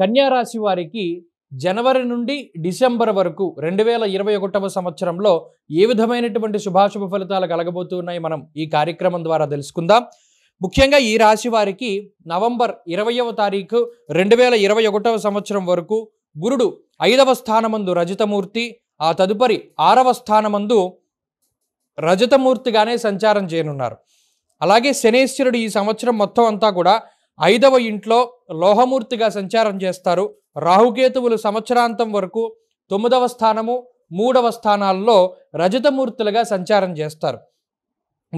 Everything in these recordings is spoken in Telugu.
కన్యారాశి వారికి జనవరి నుండి డిసెంబర్ వరకు రెండు వేల ఇరవై ఒకటవ సంవత్సరంలో ఏ విధమైనటువంటి శుభాశుభ ఫలితాలు కలగబోతున్నాయి మనం ఈ కార్యక్రమం ద్వారా తెలుసుకుందాం ముఖ్యంగా ఈ రాశి వారికి నవంబర్ ఇరవయవ తారీఖు రెండు వేల ఇరవై ఒకటవ సంవత్సరం వరకు గురుడు ఐదవ స్థానమందు రజతమూర్తి ఆ తదుపరి ఆరవ స్థానమందు రజతమూర్తిగానే సంచారం చేయనున్నారు అలాగే శనేశ్వరుడు ఈ సంవత్సరం మొత్తం అంతా కూడా ఐదవ ఇంట్లో లోహమూర్తిగా సంచారం చేస్తారు రాహుకేతువులు సంవత్సరాంతం వరకు తొమ్మిదవ స్థానము మూడవ స్థానాల్లో రజతమూర్తులుగా సంచారం చేస్తారు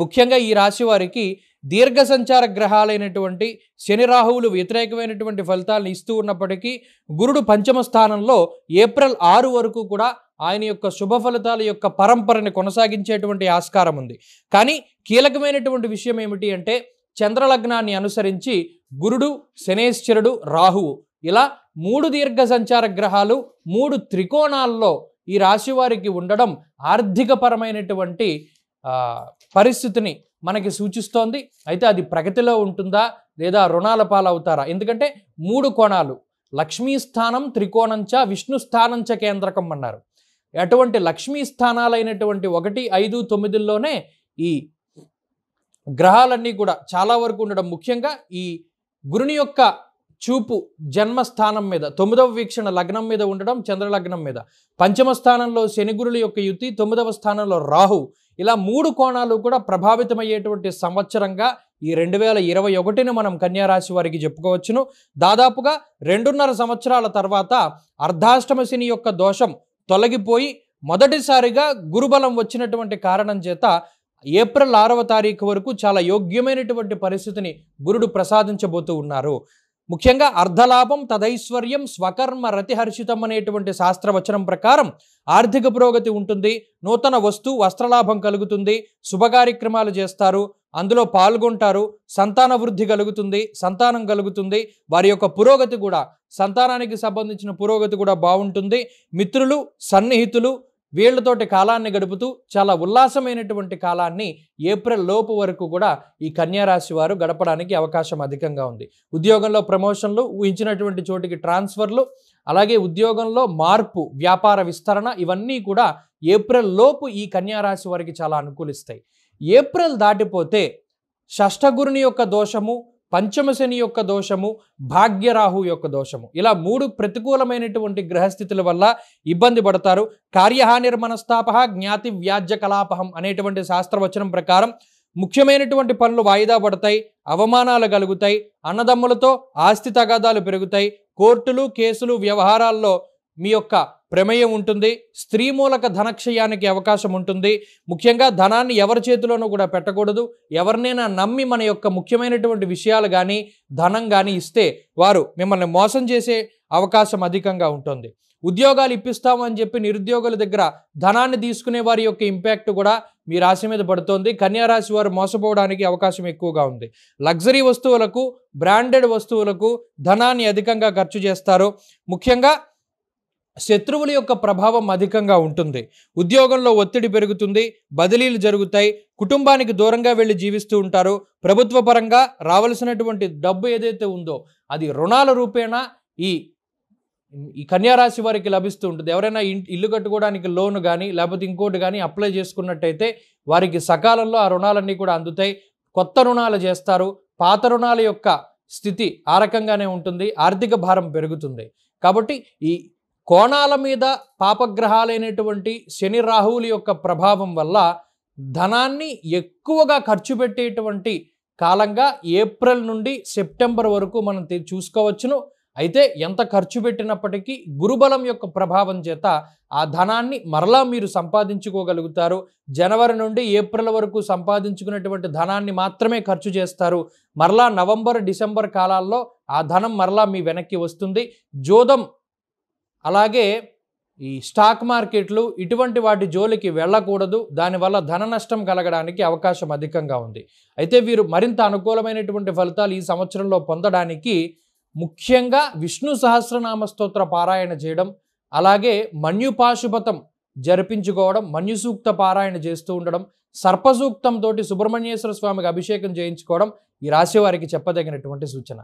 ముఖ్యంగా ఈ రాశి వారికి దీర్ఘ సంచార గ్రహాలైనటువంటి శని రాహువులు వ్యతిరేకమైనటువంటి ఫలితాలను ఇస్తూ ఉన్నప్పటికీ గురుడు పంచమ స్థానంలో ఏప్రిల్ ఆరు వరకు కూడా ఆయన యొక్క శుభ ఫలితాల యొక్క పరంపరని కొనసాగించేటువంటి ఆస్కారం ఉంది కానీ కీలకమైనటువంటి విషయం ఏమిటి అంటే చంద్రలగ్నాన్ని అనుసరించి గురుడు శనేశ్వరుడు రాహువు ఇలా మూడు దీర్ఘ సంచార గ్రహాలు మూడు త్రికోణాల్లో ఈ రాశి వారికి ఉండడం ఆర్థికపరమైనటువంటి పరిస్థితిని మనకి సూచిస్తోంది అయితే అది ప్రగతిలో ఉంటుందా లేదా రుణాల పాలవుతారా ఎందుకంటే మూడు కోణాలు లక్ష్మీ స్థానం త్రికోణంచ విష్ణు స్థానంచ కేంద్రకం అన్నారు అటువంటి లక్ష్మీ స్థానాలైనటువంటి ఒకటి ఐదు తొమ్మిదిల్లోనే ఈ గ్రహాలన్నీ కూడా చాలా వరకు ఉండడం ముఖ్యంగా ఈ గురుని యొక్క చూపు జన్మస్థానం మీద తొమ్మిదవ వీక్షణ లగ్నం మీద ఉండడం చంద్రలగ్నం మీద పంచమ స్థానంలో శనిగురుల యొక్క యుతి తొమ్మిదవ స్థానంలో రాహు ఇలా మూడు కోణాలు కూడా ప్రభావితమయ్యేటువంటి సంవత్సరంగా ఈ రెండు వేల ఇరవై ఒకటిని మనం కన్యారాశి వారికి చెప్పుకోవచ్చును దాదాపుగా రెండున్నర సంవత్సరాల తర్వాత అర్ధాష్టమ శని యొక్క దోషం తొలగిపోయి మొదటిసారిగా గురుబలం వచ్చినటువంటి కారణం చేత ఏప్రిల్ ఆరవ తారీఖు వరకు చాలా యోగ్యమైనటువంటి పరిస్థితిని గురుడు ప్రసాదించబోతూ ఉన్నారు ముఖ్యంగా అర్ధలాభం తదైశ్వర్యం స్వకర్మ రతిహర్షితం అనేటువంటి శాస్త్రవచనం ప్రకారం ఆర్థిక పురోగతి ఉంటుంది నూతన వస్తు వస్త్రలాభం కలుగుతుంది శుభకార్యక్రమాలు చేస్తారు అందులో పాల్గొంటారు సంతాన వృద్ధి కలుగుతుంది సంతానం కలుగుతుంది వారి యొక్క పురోగతి కూడా సంతానానికి సంబంధించిన పురోగతి కూడా బాగుంటుంది మిత్రులు సన్నిహితులు వీళ్లతోటి కాలాన్ని గడుపుతూ చాలా ఉల్లాసమైనటువంటి కాలాన్ని ఏప్రిల్ లోపు వరకు కూడా ఈ కన్యారాశి వారు గడపడానికి అవకాశం అధికంగా ఉంది ఉద్యోగంలో ప్రమోషన్లు ఊహించినటువంటి చోటికి ట్రాన్స్ఫర్లు అలాగే ఉద్యోగంలో మార్పు వ్యాపార విస్తరణ ఇవన్నీ కూడా ఏప్రిల్ లోపు ఈ కన్యారాశి వారికి చాలా అనుకూలిస్తాయి ఏప్రిల్ దాటిపోతే షష్ఠగురుని యొక్క దోషము పంచమశని యొక్క దోషము భాగ్యరాహు యొక్క దోషము ఇలా మూడు ప్రతికూలమైనటువంటి గ్రహస్థితుల వల్ల ఇబ్బంది పడతారు కార్యహానిర్ మనస్తాప జ్ఞాతి వ్యాజ్య కలాపహం అనేటువంటి శాస్త్రవచనం ప్రకారం ముఖ్యమైనటువంటి పనులు వాయిదా పడతాయి అవమానాలు కలుగుతాయి అన్నదమ్ములతో ఆస్తి తగాదాలు పెరుగుతాయి కోర్టులు కేసులు వ్యవహారాల్లో మీ యొక్క ప్రమేయం ఉంటుంది స్త్రీ మూలక ధనక్షయానికి అవకాశం ఉంటుంది ముఖ్యంగా ధనాన్ని ఎవరి చేతిలోనూ కూడా పెట్టకూడదు ఎవరినైనా నమ్మి మన యొక్క ముఖ్యమైనటువంటి విషయాలు కానీ ధనం కానీ ఇస్తే వారు మిమ్మల్ని మోసం చేసే అవకాశం అధికంగా ఉంటుంది ఉద్యోగాలు ఇప్పిస్తాము అని చెప్పి నిరుద్యోగుల దగ్గర ధనాన్ని తీసుకునే వారి యొక్క ఇంపాక్ట్ కూడా మీ రాశి మీద పడుతోంది రాశి వారు మోసపోవడానికి అవకాశం ఎక్కువగా ఉంది లగ్జరీ వస్తువులకు బ్రాండెడ్ వస్తువులకు ధనాన్ని అధికంగా ఖర్చు చేస్తారు ముఖ్యంగా శత్రువుల యొక్క ప్రభావం అధికంగా ఉంటుంది ఉద్యోగంలో ఒత్తిడి పెరుగుతుంది బదిలీలు జరుగుతాయి కుటుంబానికి దూరంగా వెళ్ళి జీవిస్తూ ఉంటారు ప్రభుత్వ పరంగా రావలసినటువంటి డబ్బు ఏదైతే ఉందో అది రుణాల రూపేణా ఈ ఈ కన్యారాశి వారికి లభిస్తూ ఉంటుంది ఎవరైనా ఇల్లు కట్టుకోవడానికి లోన్ కానీ లేకపోతే ఇంకోటి కానీ అప్లై చేసుకున్నట్టయితే వారికి సకాలంలో ఆ రుణాలన్నీ కూడా అందుతాయి కొత్త రుణాలు చేస్తారు పాత రుణాల యొక్క స్థితి ఆ రకంగానే ఉంటుంది ఆర్థిక భారం పెరుగుతుంది కాబట్టి ఈ కోణాల మీద పాపగ్రహాలైనటువంటి శని రాహువుల యొక్క ప్రభావం వల్ల ధనాన్ని ఎక్కువగా ఖర్చు పెట్టేటువంటి కాలంగా ఏప్రిల్ నుండి సెప్టెంబర్ వరకు మనం చూసుకోవచ్చును అయితే ఎంత ఖర్చు పెట్టినప్పటికీ గురుబలం యొక్క ప్రభావం చేత ఆ ధనాన్ని మరలా మీరు సంపాదించుకోగలుగుతారు జనవరి నుండి ఏప్రిల్ వరకు సంపాదించుకునేటువంటి ధనాన్ని మాత్రమే ఖర్చు చేస్తారు మరలా నవంబర్ డిసెంబర్ కాలాల్లో ఆ ధనం మరలా మీ వెనక్కి వస్తుంది జోదం అలాగే ఈ స్టాక్ మార్కెట్లు ఇటువంటి వాటి జోలికి వెళ్ళకూడదు దానివల్ల ధన నష్టం కలగడానికి అవకాశం అధికంగా ఉంది అయితే వీరు మరింత అనుకూలమైనటువంటి ఫలితాలు ఈ సంవత్సరంలో పొందడానికి ముఖ్యంగా విష్ణు సహస్రనామ స్తోత్ర పారాయణ చేయడం అలాగే మన్యుపాశుపతం జరిపించుకోవడం మన్యుసూక్త పారాయణ చేస్తూ ఉండడం సర్పసూక్తంతో సుబ్రహ్మణ్యేశ్వర స్వామికి అభిషేకం చేయించుకోవడం ఈ రాశివారికి చెప్పదగినటువంటి సూచన